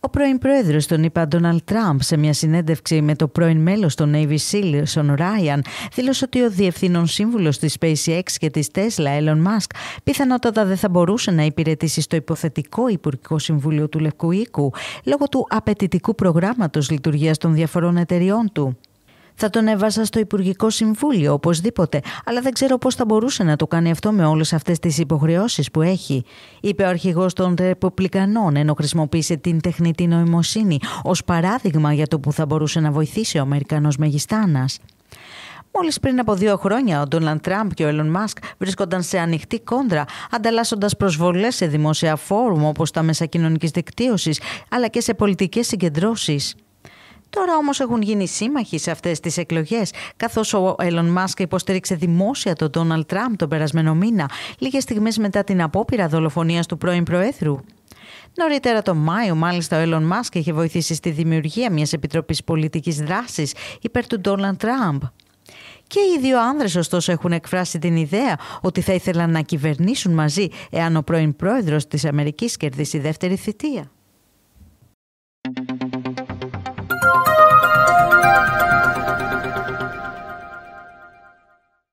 Ο πρώην πρόεδρος των ΗΠΑ Ντόναλτ Τραμπ σε μια συνέντευξη με το πρώην μέλος των Navy Seal, Σον Ράιαν, δήλωσε ότι ο διευθύνων σύμβουλος της SpaceX και της Tesla, Elon Musk, πιθανότατα δεν θα μπορούσε να υπηρετήσει στο υποθετικό Υπουργικό Συμβούλιο του Λευκού Οίκου, λόγω του απαιτητικού προγράμματος λειτουργίας των διαφορών εταιριών του. Θα τον έβαζα στο Υπουργικό Συμβούλιο οπωσδήποτε, αλλά δεν ξέρω πώς θα μπορούσε να το κάνει αυτό με όλες αυτές τις υποχρεώσεις που έχει, είπε ο αρχηγός των Ρεπουμπλικανών, ενώ χρησιμοποίησε την τεχνητή νοημοσύνη ως παράδειγμα για το που θα μπορούσε να βοηθήσει ο Αμερικανός Μεγιστάνας. Μόλις πριν από δύο χρόνια, ο Ντόναλντ Τραμπ και ο Έλλον Μάσκ βρίσκονταν σε ανοιχτή κόντρα, ανταλλάσσοντας προσβολές σε δημόσια φόρουμ όπως τα μέσα κοινωνικής δικτύωσης αλλά και σε πολιτικές συγκεντρώσεις. Τώρα όμως έχουν γίνει σύμμαχοι σε αυτές τις εκλογές, καθώς ο Έλλον Μάσκ υποστήριξε δημόσια τον Ντόναλτ Τραμπ τον περασμένο μήνα, λίγες στιγμές μετά την απόπειρα δολοφονίας του πρώην Προέδρου. Νωρίτερα τον Μάιο, μάλιστα, ο Έλλον Μάσκ είχε βοηθήσει στη δημιουργία μιας επιτροπής πολιτικής δράσης υπέρ του Ντόναλτ Τραμπ. Και οι δύο άνδρες ωστόσο έχουν εκφράσει την ιδέα ότι θα ήθελαν να κυβερνήσουν μαζί εάν ο πρώην πρόεδρος της Αμερικής κερδίσει δεύτερη θητεία.